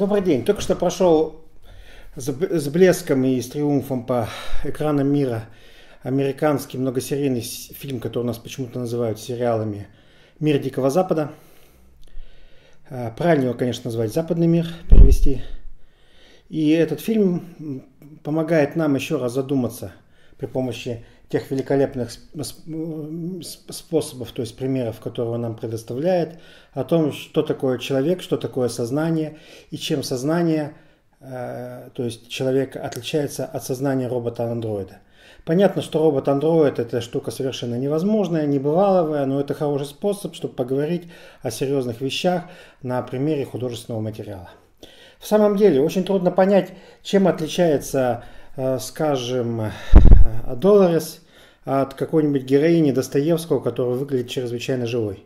Добрый день. Только что прошел с блеском и с триумфом по экранам мира американский многосерийный фильм, который у нас почему-то называют сериалами «Мир Дикого Запада». А, правильно его, конечно, назвать «Западный мир», перевести. И этот фильм помогает нам еще раз задуматься при помощи тех великолепных э, э, способов, то есть примеров, которые он нам предоставляет, о том, что такое человек, что такое сознание и чем сознание, э, то есть человек отличается от сознания робота-андроида. Понятно, что робот-андроид – это штука совершенно невозможная, небываловая, но это хороший способ, чтобы поговорить о серьезных вещах на примере художественного материала. В самом деле, очень трудно понять, чем отличается Э, скажем, э, Долорес от какой-нибудь героини Достоевского, которая выглядит чрезвычайно живой.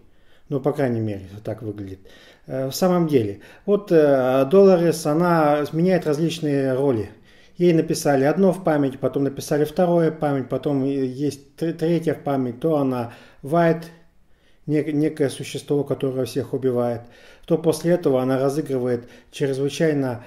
Ну, по крайней мере, так выглядит. Э, в самом деле, вот Долорес, она меняет различные роли. Ей написали одно в память, потом написали второе в память, потом есть третье в память, то она Вайт, некое существо, которое всех убивает, то после этого она разыгрывает чрезвычайно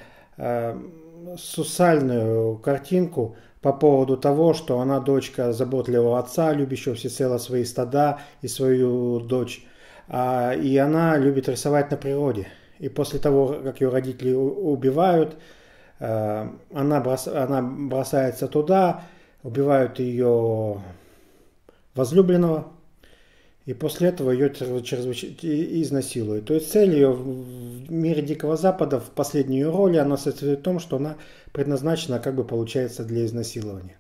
сусальную картинку по поводу того, что она дочка заботливого отца, любящего всецело свои стада и свою дочь. А, и она любит рисовать на природе. И после того, как ее родители убивают, э, она, брос... она бросается туда, убивают ее возлюбленного, и после этого ее чрезвыч... изнасилуют. То есть цель ее в мире Дикого Запада, в последнюю роль, роли, она состоит в том, что она предназначена, как бы получается, для изнасилования.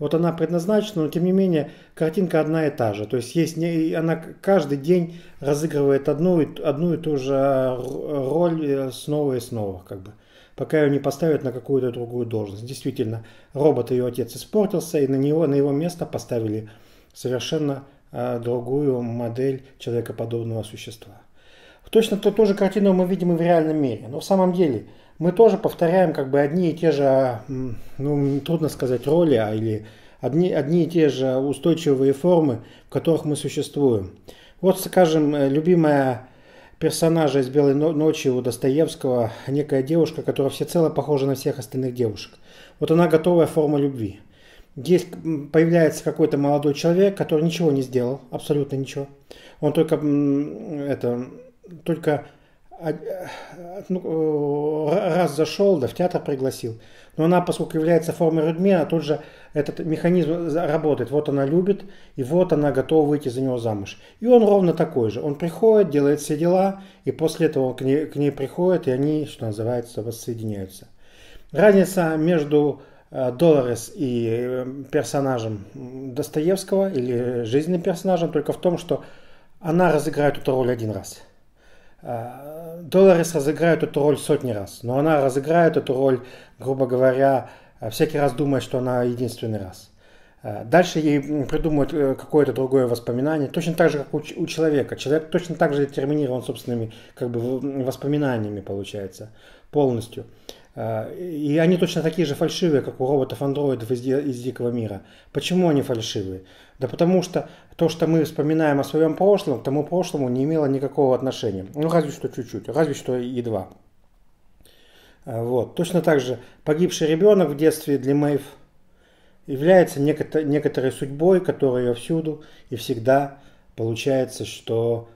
Вот она предназначена, но тем не менее картинка одна и та же. То есть есть не, она каждый день разыгрывает одну и, одну и ту же а, роль э, снова и снова, как бы, пока ее не поставят на какую-то другую должность. Действительно, робот ее отец испортился, и на него на его место поставили совершенно Э, другую модель человекоподобного существа. Точно то, ту же картину мы видим и в реальном мире. Но в самом деле мы тоже повторяем как бы одни и те же, ну, трудно сказать, роли а, или одни, одни и те же устойчивые формы, в которых мы существуем. Вот, скажем, э, любимая персонажа из «Белой ночи» у Достоевского, некая девушка, которая всецело похожа на всех остальных девушек. Вот она готовая форма любви – есть, появляется какой-то молодой человек, который ничего не сделал, абсолютно ничего. Он только, это, только а, а, ну, э, раз зашел, да, в театр пригласил. Но она, поскольку является формой Рудмена, тут же этот механизм работает. Вот она любит, и вот она готова выйти за него замуж. И он ровно такой же. Он приходит, делает все дела, и после этого он к ней, к ней приходит, и они, что называется, воссоединяются. Разница между Э, Долорес и э, персонажем Достоевского или жизненным персонажем только в том, что она разыграет эту роль один раз. Э, Долорес разыграет эту роль сотни раз, но она разыграет эту роль, грубо говоря, всякий раз думая, что она единственный раз. Дальше ей придумают какое-то другое воспоминание, точно так же, как у, человека. Человек точно так же детерминирован собственными как бы, воспоминаниями, получается, полностью. Э, и они точно такие же фальшивые, как у роботов-андроидов из, из дикого мира. Почему они фальшивые? Да потому что то, что мы вспоминаем о своем прошлом, к тому прошлому не имело никакого отношения. Ну, разве что чуть-чуть, разве что едва. Э, вот. Точно так же погибший ребенок в детстве для Мэйв является некоторой судьбой, которая всюду и всегда получается, что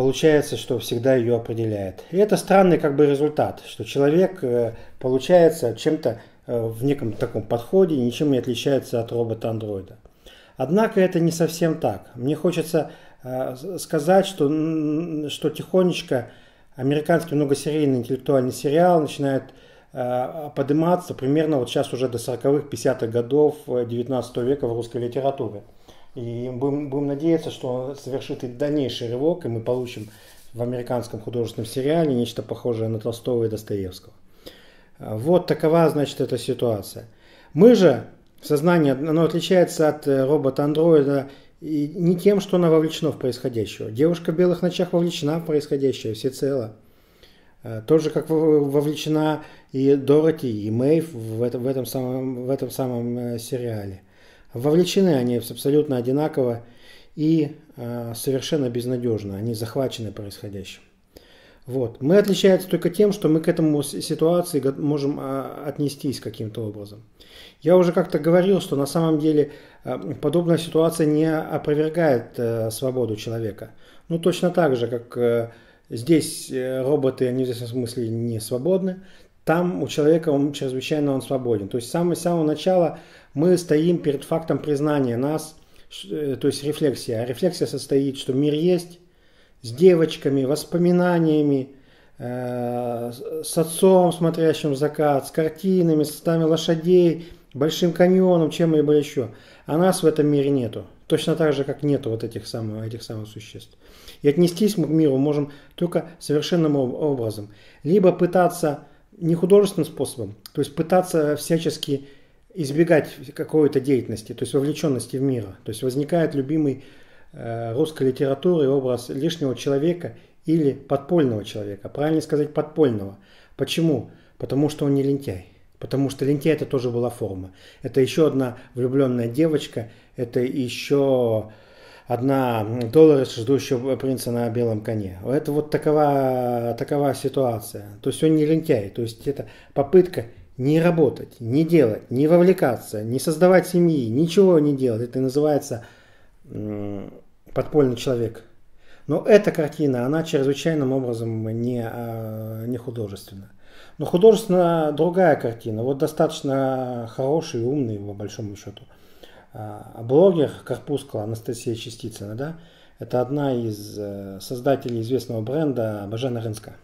получается, что всегда ее определяет. И это странный как бы результат, что человек э, получается чем-то э, в неком таком подходе, ничем не отличается от робота-андроида. Однако это не совсем так. Мне хочется э, сказать, что, что тихонечко американский многосерийный интеллектуальный сериал начинает подниматься примерно вот сейчас уже до 40-х, 50-х годов 19 века в русской литературе. И будем, будем надеяться, что он совершит и дальнейший рывок, и мы получим в американском художественном сериале нечто похожее на Толстого и Достоевского. Вот такова, значит, эта ситуация. Мы же, сознание, оно отличается от э, робота-андроида не тем, что оно вовлечено в происходящее. Девушка в белых ночах вовлечена в происходящее всецело. Э, тоже как вовлечена и Дороти, и Мэйв в, это, в, этом, самом, в этом самом э, сериале. Вовлечены они абсолютно одинаково и э, совершенно безнадежно. Они захвачены происходящим. Вот. Мы отличаемся только тем, что мы к этому ситуации можем а, отнестись каким-то образом. Я уже как-то говорил, что на самом деле а, подобная ситуация не опровергает э, свободу человека. Ну, точно так же, как э, здесь э, роботы, они в этом смысле не свободны, там у человека он чрезвычайно он свободен. То есть с самого, с самого начала мы стоим перед фактом признания нас, э, то есть рефлексия. А рефлексия состоит, что мир есть с девочками, воспоминаниями, э, с отцом, смотрящим закат, с картинами, с стами лошадей, большим каньоном, чем-либо еще. А нас в этом мире нету. Точно так же, как нету вот этих самых, этих самых существ. И отнестись мы к миру можем только совершенным образом. Либо пытаться не художественным способом, то есть пытаться всячески избегать какой-то деятельности, то есть вовлеченности в мир. То есть возникает любимый э, русской литературы образ лишнего человека или подпольного человека. Правильно сказать подпольного. Почему? Потому что он не лентяй. Потому что лентяй это тоже была форма. Это еще одна влюбленная девочка, это еще одна доллара ждущего принца на белом коне. Это вот такова, такова ситуация. То есть он не лентяй. То есть это попытка не работать, не делать, не вовлекаться, не создавать семьи, ничего не делать. Это называется подпольный человек. Но эта картина, она чрезвычайным образом не, а, не художественна. Но художественно другая картина. Вот достаточно хороший, умный, по большому счету – Э, блогер Карпускала Анастасия Частицына, да, это одна из э, создателей известного бренда Бажена Рынска.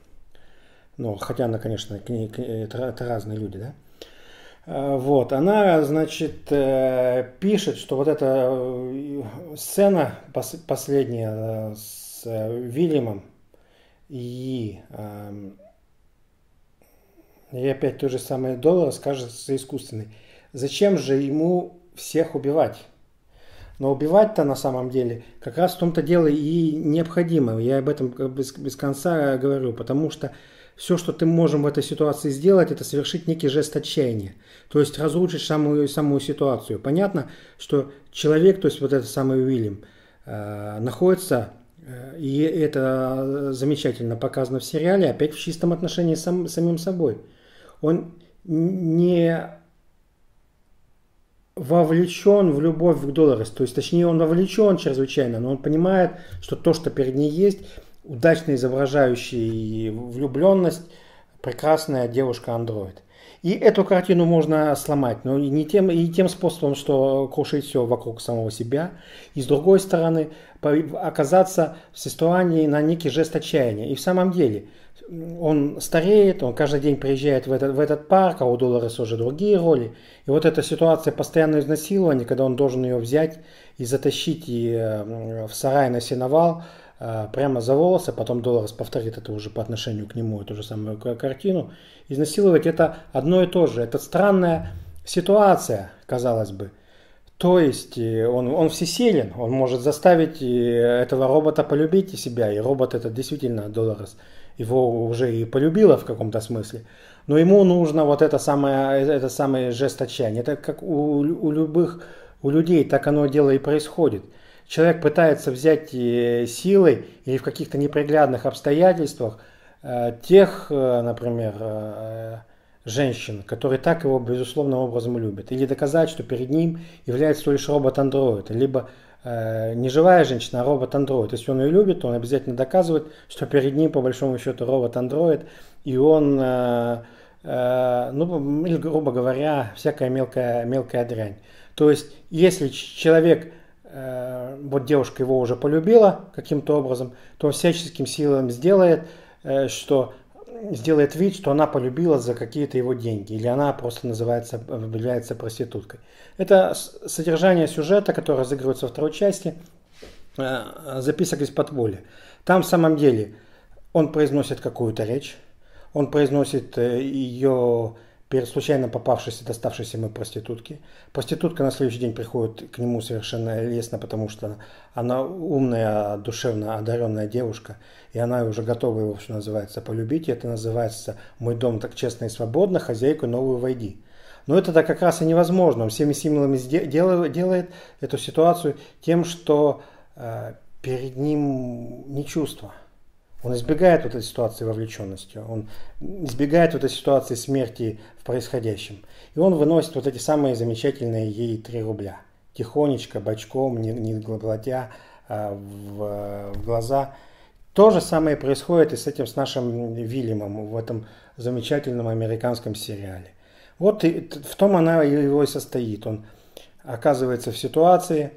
Ну, хотя она, конечно, к ней, к, это, это разные люди, да. Э, вот, она, значит, пишет, что вот эта сцена последняя с Вильямом и эм, и опять то же самое доллар скажется искусственный. Зачем же ему всех убивать. Но убивать-то на самом деле как раз в том-то дело и необходимо. Я об этом без, без конца говорю, потому что все, что ты можем в этой ситуации сделать, это совершить некий жест отчаяния. То есть разрушить самую, самую ситуацию. Понятно, что человек, то есть вот этот самый Уильям, э, находится, э, и это замечательно показано в сериале, опять в чистом отношении с сам, самим собой. Он не вовлечен в любовь к Долорес. То есть, точнее, он вовлечен чрезвычайно, но он понимает, что то, что перед ней есть, удачно изображающий влюбленность, прекрасная девушка-андроид. И эту картину можно сломать, но не тем, и тем способом, что крушить все вокруг самого себя. И с другой стороны, оказаться в состоянии на некий жест отчаяния. И в самом деле, он стареет, он каждый день приезжает в этот, в этот парк, а у Доллареса уже другие роли. И вот эта ситуация постоянного изнасилования, когда он должен ее взять и затащить и, э, в сарай на сеновал, Э, прямо за волосы, потом Долларс повторит это уже по отношению к нему, эту же самую картину. Изнасиловать это одно и то же. Это странная ситуация, казалось бы. То есть э, он, он всесилен, он может заставить э, этого робота полюбить и себя, и робот это действительно Долорес его уже и полюбила в каком-то смысле, но ему нужно вот это самое, это самое жест отчаяния. Это как у, у любых, у людей, так оно дело и происходит человек пытается взять э, силой или в каких-то неприглядных обстоятельствах э, тех, э, например, женщин, которые так его безусловным образом любят, или доказать, что перед ним является лишь робот-андроид, либо не живая женщина, а робот-андроид. Если он ее любит, то он обязательно доказывает, что перед ним, по большому счету, робот-андроид, и он, ну, грубо говоря, всякая мелкая, мелкая дрянь. То есть, если человек Э, вот девушка его уже полюбила каким-то образом, то он всяческим силам сделает, э, что сделает вид, что она полюбила за какие-то его деньги, или она просто называется, является проституткой. Это содержание сюжета, которое разыгрывается во второй части, э, записок из подполья. Там в самом деле он произносит какую-то речь, он произносит ее перед случайно попавшейся, доставшейся ему проститутки Проститутка на следующий день приходит к нему совершенно лестно, потому что она умная, душевно одаренная девушка, и она уже готова его, что называется, полюбить. И это называется «Мой дом так честно и свободно, хозяйку новую войди». Но это так как раз и невозможно. Он всеми силами делает эту ситуацию тем, что э, перед ним не чувство – он избегает вот этой ситуации вовлеченности, он избегает вот этой ситуации смерти в происходящем. И он выносит вот эти самые замечательные ей 3 рубля. Тихонечко, бочком, не, не глотя а в, в глаза. То же самое происходит и с этим, с нашим Вильямом в этом замечательном американском сериале. Вот и, в том она его и состоит. Он оказывается в ситуации,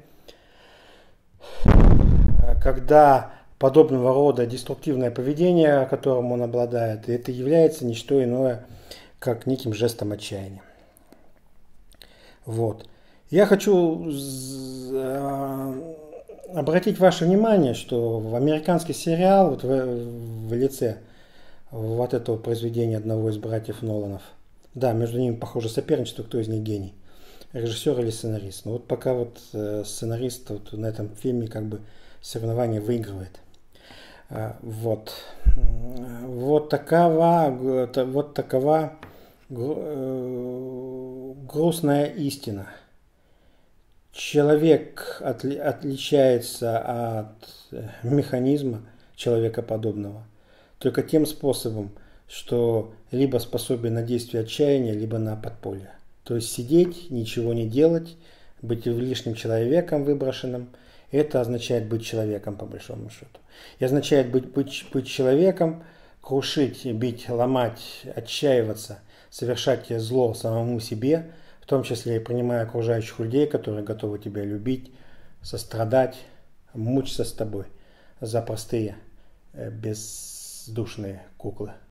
а, когда подобного рода деструктивное поведение, которым он обладает, это является не что иное, как неким жестом отчаяния. Вот. Я хочу а, обратить ваше внимание, что в американский сериал вот в, в лице вот этого произведения одного из братьев Ноланов, да, между ними похоже соперничество, кто из них гений, режиссер или сценарист. Но ну, вот пока вот э, сценарист вот на этом фильме как бы соревнование выигрывает – Э, вот. Вот такова, вот такова э, грустная истина. Человек отли, отличается от э, механизма человека подобного только тем способом, что либо способен на действие отчаяния, либо на подполье. То есть сидеть, ничего не делать, быть лишним человеком выброшенным – это означает быть человеком, по большому счету. И означает быть, быть, быть человеком, крушить, бить, ломать, отчаиваться, совершать зло самому себе, в том числе и принимая окружающих людей, которые готовы тебя любить, сострадать, мучиться с тобой за простые, э, бездушные куклы.